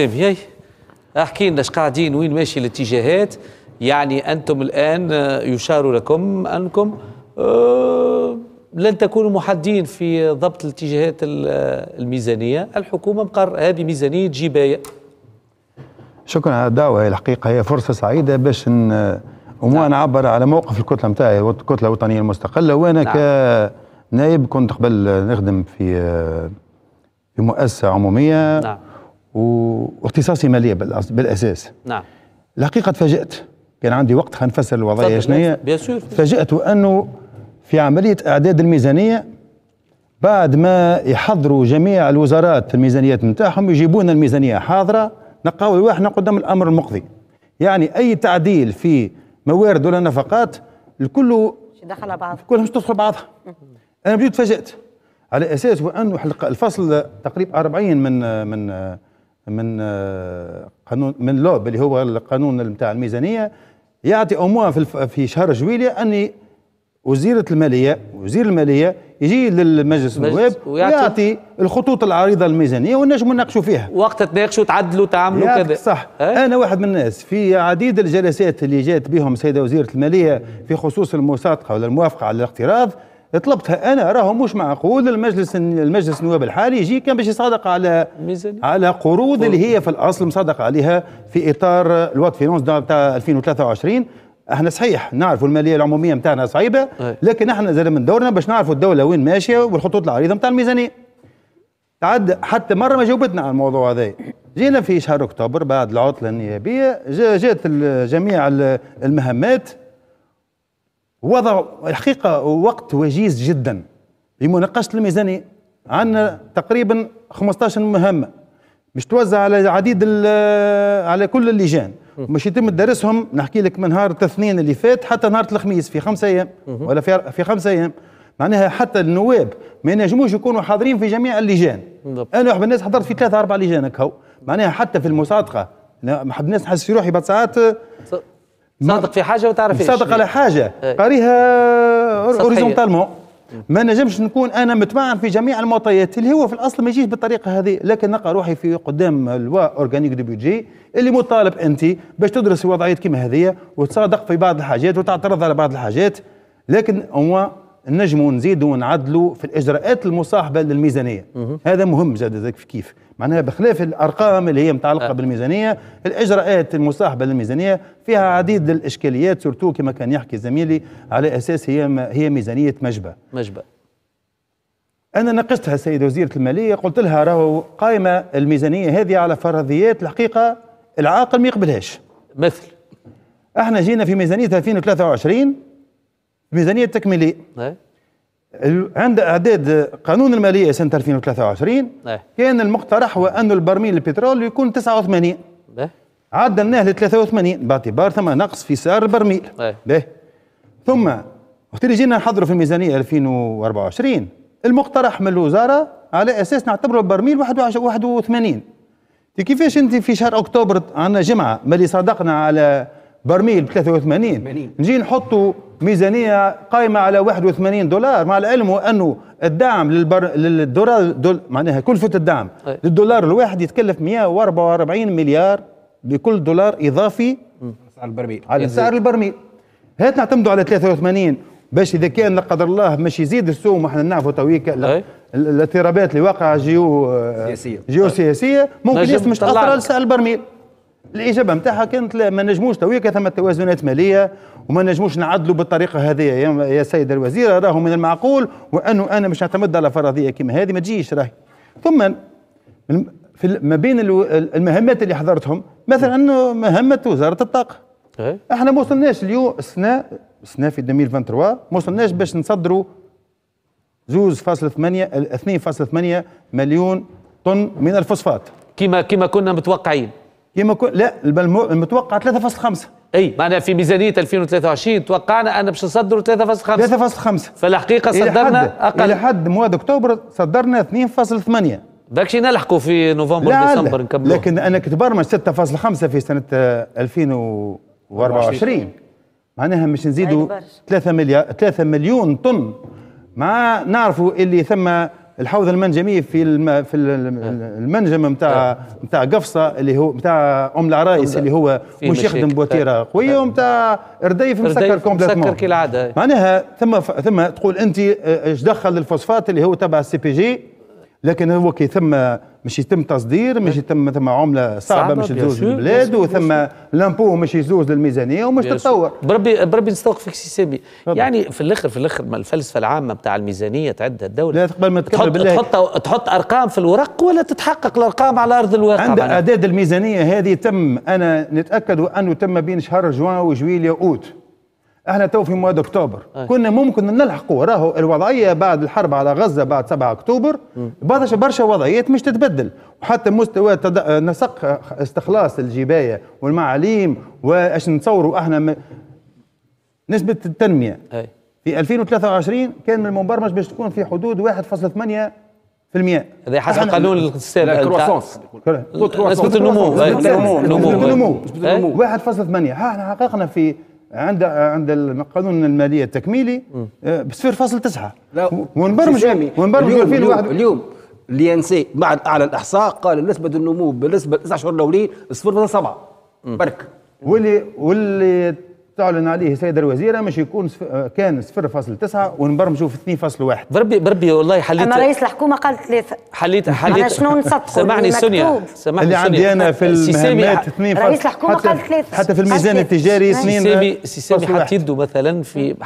MBA إيه، احكي لنا قاعدين وين ماشي الاتجاهات يعني انتم الان آه، يشار لكم انكم آه، لن تكونوا محدين في ضبط الاتجاهات آه، الميزانيه الحكومه مقر هذه ميزانيه جبايه شكرا على الدعوه الحقيقه هي فرصه سعيده باش ن... وما نعبر نعم. على موقف الكتله نتاعي الكتله الوطنيه المستقله وانا نعم. كنائب كنت قبل نخدم في في مؤسسه عموميه نعم. واختصاصي ماليه بالاساس نعم الحقيقه تفاجات كان عندي وقت نفسر الوضعيه شنو هي تفاجات انه في عمليه اعداد الميزانيه بعد ما يحضروا جميع الوزارات الميزانيات نتاعهم يجيبون الميزانيه حاضره نقاو واحنا قدام الامر المقضي يعني اي تعديل في موارد ولا نفقات الكل دخل بعض كلها مش تدخل بعضها انا بديت تفاجات على اساس وانه الفصل تقريبا 40 من من من آه، قانون من لوب اللي هو القانون نتاع الميزانيه يعطي اموا في في شهر جويليا اني وزيرة المالية وزير المالية يجي للمجلس النواب ويعطي الخطوط العريضة الميزانية والنجم نناقشوا فيها وقت تناقشوا تعدلوا تعملوا كذا صح اه؟ أنا واحد من الناس في عديد الجلسات اللي جات بهم سيدة وزيرة المالية في خصوص المصادقة ولا الموافقة على الاقتراض طلبتها انا راهو مش معقول المجلس المجلس النواب الحالي يجي كان باش يصادق على ميزانية. على قروض اللي هي في الاصل مصادق عليها في اطار الوات فينونس تاع 2023 احنا صحيح نعرفوا الماليه العموميه نتاعنا صعيبه لكن احنا زاد من دورنا باش نعرفوا الدوله وين ماشيه والخطوط العريضه نتاع الميزانيه تعد حتى مره ما جاوبتنا على الموضوع هذا جينا في شهر اكتوبر بعد العطله النيابيه جات جميع المهمات وضع الحقيقه وقت وجيز جدا لمناقشه الميزانيه عندنا تقريبا 15 مهمه مش توزع على عديد على كل اللجان مش يتم تدرسهم نحكي لك من نهار الاثنين اللي فات حتى نهار الخميس في خمسة ايام ولا في في خمسة ايام معناها حتى النواب ما ينجموش يكونوا حاضرين في جميع اللجان انا واحد الناس حضرت في ثلاثة اربع لجان هكا معناها حتى في المصادقه ما الناس نحس روحي بعد ساعات صادق في حاجه وتعرف ايش صادق على حاجه إيه. قاريها هوريزونتالمون ما نجمش نكون انا متمعن في جميع المعطيات اللي هو في الاصل ما يجيش بالطريقه هذه لكن نلقى روحي في قدام الوا اورجانيك دو بيجي اللي مطالب انت باش تدرس في وضعيات كيما هذه وتصادق في بعض الحاجات وتعترض على بعض الحاجات لكن هو نجموا نزيدوا ونعدلوا في الاجراءات المصاحبه للميزانيه هذا مهم زاد كيف معناها بخلاف الارقام اللي هي متعلقه أه. بالميزانيه الاجراءات المصاحبه للميزانيه فيها عديد الاشكاليات سورتو كما كان يحكي زميلي على اساس هي هي ميزانيه مجبه مجبه انا ناقشتها السيده وزيره الماليه قلت لها راهو قائمه الميزانيه هذه على فرضيات الحقيقه العاقل ما يقبلهاش مثل احنا جينا في ميزانيه 2023 ميزانيه تكميليه إيه. عند اعداد قانون الماليه سنه 2023 إيه. كان المقترح هو انه البرميل البترول يكون 89 عدلناه ل 83 باعتبار ثم نقص في سعر البرميل باهي إيه. ثم وقت اللي جينا نحضروا في الميزانيه 2024 المقترح من الوزاره على اساس نعتبره البرميل 81 كيفاش انت في شهر اكتوبر عندنا جمعه ملي صادقنا على برميل ب 83 نجي نحطوا ميزانيه قائمه على 81 دولار مع العلم انه الدعم للبر... للدولار دول... معناها كلفه الدعم أي. طيب. للدولار الواحد يتكلف 144 مليار لكل دولار اضافي سعر البرميل على يعني سعر البرميل هات نعتمدوا على 83 باش اذا كان لا قدر الله مش يزيد السوم احنا نعرفوا تويك طيب. الاضطرابات اللي واقعه جيو سياسيه جيو سياسيه ممكن يسمح تاثر على سعر البرميل الاجابه نتاعها كانت لا ما نجموش توا ثم توازنات ماليه وما نجموش نعدلوا بالطريقه هذه يا سيد الوزير راهو من المعقول وانه انا مش نعتمد على فرضيه كما هذه ما تجيش راهي ثم في ما بين المهمات اللي حضرتهم مثلا أنه مهمه وزاره الطاقه إيه. احنا ما وصلناش اليوم السنه السنه في 2023 ما وصلناش باش نصدروا 2.8 2.8 مليون طن من الفوسفات كما كما كنا متوقعين كو... لا المتوقع 3.5 اي معناها في ميزانيه 2023 توقعنا ان باش نصدروا 3.5 3.5 فالحقيقه صدرنا صدرنا اقل الى حد مواد اكتوبر صدرنا 2.8 داكشي نلحقوا في نوفمبر ديسمبر نكملوا لكن انا كتبرمج 6.5 في سنه 2024 معناها مش نزيدوا 3 مليار 3 مليون طن مع نعرفوا اللي ثم الحوض المنجمي في الم... في آه. المنجم نتاع نتاع آه. قفصه اللي هو نتاع ام العرايس اللي هو مش يخدم بوتيره قويه آه. ومتاع رديف مسكر كومبليتمون مسكر كالعاده معناها ثم ف... ثم تقول انت اش دخل الفوسفات اللي هو تبع السي بي جي لكن هو كي ثم مش يتم تصدير مش يتم ثم عمله صعبه مش تزوز البلاد وثم لامبو مش يزوز للميزانيه ومش تتطور بربي بربي نستوقفك سي سامي يعني في الاخر في الاخر ما الفلسفه العامه بتاع الميزانيه تعدها الدوله لا قبل ما تحط بالله تحط تحط ارقام في الورق ولا تتحقق الارقام على ارض الواقع عند اعداد الميزانيه هذه تم انا نتاكد انه تم بين شهر جوان وجويليا اوت احنا تو في مواد اكتوبر أي. كنا ممكن نلحقوا راهو الوضعيه بعد الحرب على غزه بعد 7 اكتوبر برشا برشا وضعيات مش تتبدل وحتى مستوى تد... نسق استخلاص الجبايه والمعاليم واش نتصوروا احنا م... نسبه التنميه أي. في 2023 كان من المبرمج باش تكون في حدود 1.8 في المية هذا حسب الكروسونس نسبة النمو نسبة النمو نسبة النمو 1.8 احنا حققنا في عند عند القانون الماليه التكميلي آه، بصفر فاصل تسعه ونبرمج ونبرمج اليوم اليوم الان سي بعد اعلى الاحصاء قال نسبه النمو بالنسبه لتسع شهور الاولين 0.7 برك واللي واللي تعلن عليه سيد الوزيره مش يكون كان 0.9 ونبرمجوا في 2.1 بربي بربي والله حليت انا رئيس الحكومه قال ثلاثه حليت حليت انا شنو نصدق سمعني سونيا سمعني اللي عندي انا في المهمات 2 رئيس الحكومه قال ثلاثه حتى في الميزان التجاري 2 سيسامي سيسامي حط يده مثلا في